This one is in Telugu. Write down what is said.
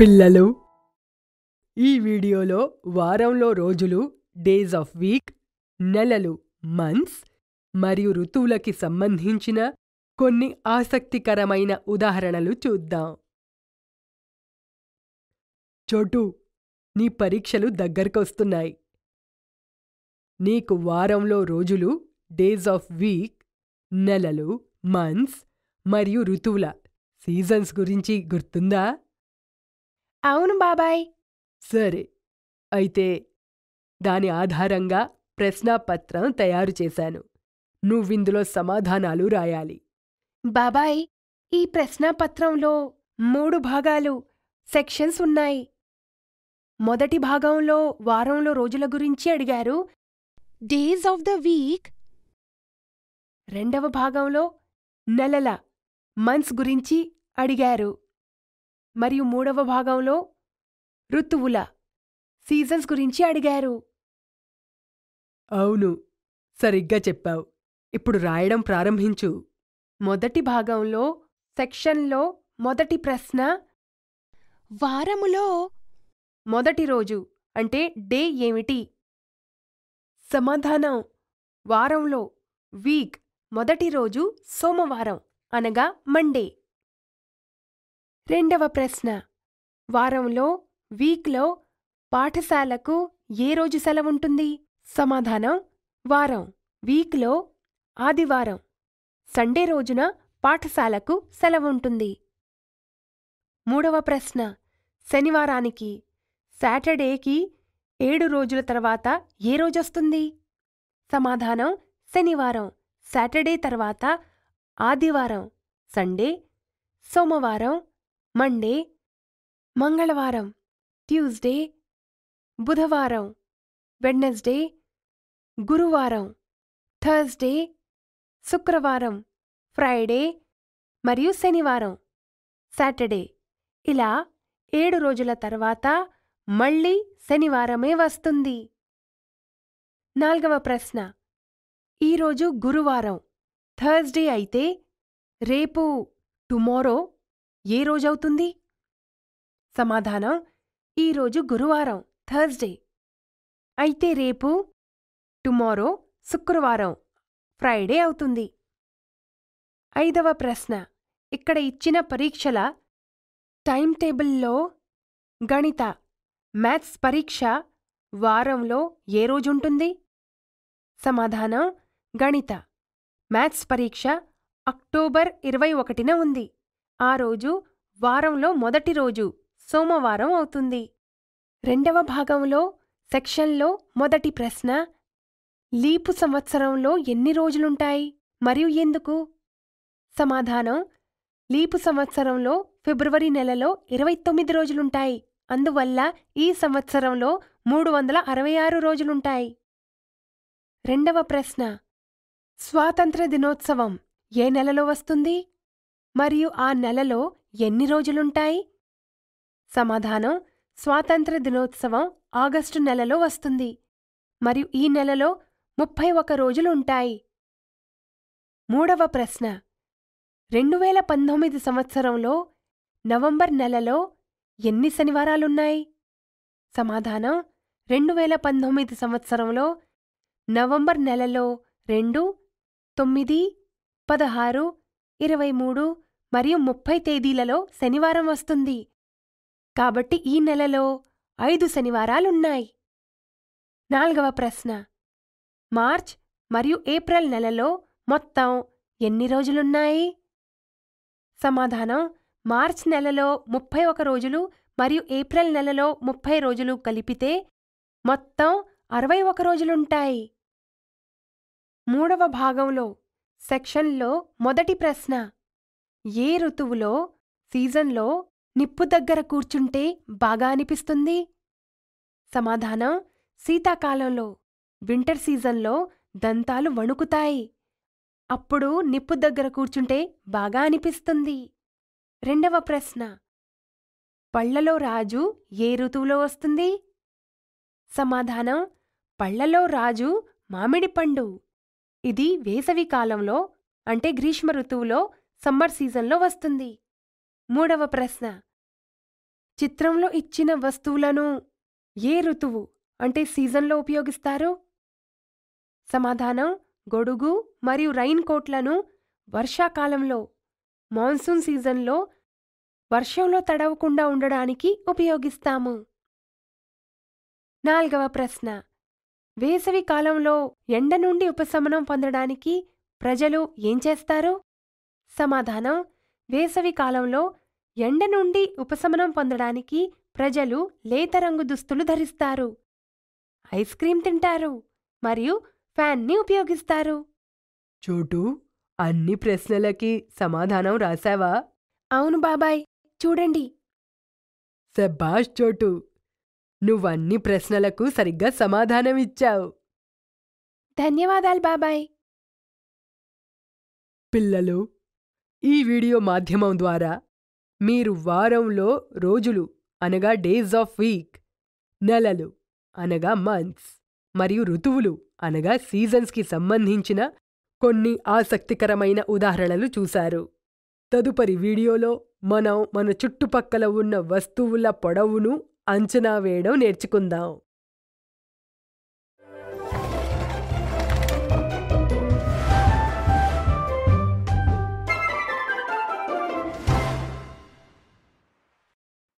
పిల్లలు ఈ వీడియోలో వారంలో రోజులు డేస్ ఆఫ్ వీక్ నెలలు మంత్స్ మరియు ఋతువులకి సంబంధించిన కొన్ని ఆసక్తికరమైన ఉదాహరణలు చూద్దాం చోటు నీ పరీక్షలు దగ్గరకొస్తున్నాయి నీకు వారంలో రోజులు డేస్ ఆఫ్ వీక్ నెలలు మంత్స్ మరియు ఋతువుల సీజన్స్ గురించి గుర్తుందా అవును బాబాయ్ సరే అయితే దాని ఆధారంగా ప్రశ్నాపత్రం తయారు చేశాను నువ్విందులో సమాధానాలు రాయాలి బాబాయ్ ఈ ప్రశ్నాపత్రంలో మూడు భాగాలు సెక్షన్స్ ఉన్నాయి మొదటి భాగంలో వారంలో రోజుల గురించి అడిగారు డేస్ ఆఫ్ ద వీక్ రెండవ భాగంలో నెలల మంత్స్ గురించి అడిగారు మరియు మూడవ భాగంలో ఋతువుల సీజన్స్ గురించి అడిగారు అవును సరిగ్గా చెప్పావు ఇప్పుడు రాయడం ప్రారంభించు మొదటి భాగంలో సెక్షన్లో మొదటి ప్రశ్న వారములో మొదటి రోజు అంటే డే ఏమిటి సమాధానం వారంలో వీక్ మొదటి రోజు సోమవారం అనగా మండే రెండవ ప్రశ్న వారంలో వీక్లో పాఠశాలకు ఏ రోజు సెలవుంటుంది సమాధానం వారం వీక్లో ఆదివారం సండే రోజున పాఠశాలకు సెలవుంటుంది మూడవ ప్రశ్న శనివారానికి సాటర్డేకి ఏడు రోజుల తర్వాత ఏ రోజొస్తుంది సమాధానం శనివారం సాటర్డే తర్వాత ఆదివారం సండే సోమవారం మండే మంగళవారం ట్యూస్డే బుధవారం వెడ్నెస్డే గురువారం థర్స్డే శుక్రవారం ఫ్రైడే మరియు శనివారం సాటర్డే ఇలా ఏడు రోజుల తర్వాత మళ్ళీ శనివారమే వస్తుంది నాల్గవ ప్రశ్న ఈరోజు గురువారం థర్స్డే అయితే రేపు టుమారో ఏ రోజవుతుంది సమాధానం ఈరోజు గురువారం థర్స్డే అయితే రేపు టుమారో శుక్రవారం ఫ్రైడే అవుతుంది ఐదవ ప్రశ్న ఇక్కడ ఇచ్చిన పరీక్షల టైం టేబుల్లో గణిత మ్యాథ్స్ పరీక్ష వారంలో ఏ రోజుంటుంది సమాధానం గణిత మ్యాథ్స్ పరీక్ష అక్టోబర్ ఇరవై ఒకటిన ఉంది ఆ రోజు వారంలో మొదటి రోజు సోమవారం అవుతుంది రెండవ భాగంలో సెక్షన్లో మొదటి ప్రశ్న లీపు సంవత్సరంలో ఎన్ని రోజులుంటాయి మరియు ఎందుకు సమాధానం లీపు సంవత్సరంలో ఫిబ్రవరి నెలలో ఇరవై తొమ్మిది రోజులుంటాయి అందువల్ల ఈ సంవత్సరంలో మూడు వందల అరవై ఆరు రోజులుంటాయి రెండవ ప్రశ్న స్వాతంత్ర దినోత్సవం ఏ నెలలో వస్తుంది మరియు ఆ నెలలో ఎన్ని రోజులుంటాయి సమాధానం స్వాతంత్ర దినోత్సవం ఆగస్టు నెలలో వస్తుంది మరియు ఈ నెలలో ముప్పై ఒక రోజులు ఉంటాయి మూడవ ప్రశ్న రెండు వేల పంతొమ్మిది సంవత్సరంలో నవంబర్ నెలలో ఎన్ని శనివారాలున్నాయి సమాధానం రెండు వేల పంతొమ్మిది సంవత్సరంలో నవంబర్ నెలలో రెండు తొమ్మిది పదహారు ఇరవై మూడు మరియు ముప్పై తేదీలలో శనివారం వస్తుంది కాబట్టి ఈ నెలలో ఐదు శనివారాలున్నాయి నాల్గవ ప్రశ్న మార్చ్ మరియు ఏప్రిల్ నెలలో మొత్తం ఎన్ని రోజులున్నాయి సమాధానం మార్చ్ నెలలో ముప్పై ఒక రోజులు మరియు ఏప్రిల్ నెలలో ముప్పై రోజులు కలిపితే మొత్తం అరవై ఒక రోజులుంటాయి మూడవ భాగంలో సెక్షన్లో మొదటి ప్రశ్న ఏ ఋతువులో సీజన్లో నిప్పు దగ్గర కూర్చుంటే బాగా అనిపిస్తుంది సమాధానం శీతాకాలంలో వింటర్ సీజన్లో దంతాలు వణుకుతాయి అప్పుడు నిప్పు దగ్గర కూర్చుంటే బాగా అనిపిస్తుంది రెండవ ప్రశ్న పళ్లలో రాజు ఏ ఋతువులో వస్తుంది సమాధానం పళ్లలో రాజు మామిడి పండు ఇది వేసవికాలంలో అంటే గ్రీష్మ ఋతువులో సమ్మర్ సీజన్లో వస్తుంది మూడవ ప్రశ్న చిత్రంలో ఇచ్చిన వస్తువులను ఏ ఋతువు అంటే సీజన్లో ఉపయోగిస్తారు సమాధానం గొడుగు మరియు రైన్ కోట్లను వర్షాకాలంలో మాన్సూన్ సీజన్లో వర్షంలో తడవకుండా ఉండడానికి ఉపయోగిస్తాము నాల్గవ ప్రశ్న వేసవి కాలంలో ఎండ నుండి ఉపశమనం పొందడానికి ప్రజలు ఏం చేస్తారు సమాధానం వేసవి కాలంలో ఎండ నుండి ఉపశమనం పొందడానికి ప్రజలు లేత రంగు దుస్తులు ధరిస్తారు ఐస్ క్రీం తింటారు మరియు ఫ్యాన్ని ఉపయోగిస్తారు చోటు అన్ని ప్రశ్నలకి సమాధానం రాశావా అవును బాబాయ్ చూడండి శబాష్ చోటు నువ్వన్ని ప్రశ్నలకు సరిగ్గా సమాధానం ఇచ్చావు ధన్యవాదాలు బాబాయ్ పిల్లలు ఈ వీడియో మాధ్యమం ద్వారా మీరు వారంలో రోజులు అనగా డేస్ ఆఫ్ వీక్ నెలలు అనగా మంత్స్ మరియు ఋతువులు అనగా సీజన్స్కి సంబంధించిన కొన్ని ఆసక్తికరమైన ఉదాహరణలు చూశారు తదుపరి వీడియోలో మనం మన చుట్టుపక్కల ఉన్న వస్తువుల పొడవును అంచనా వేయడం నేర్చుకుందాం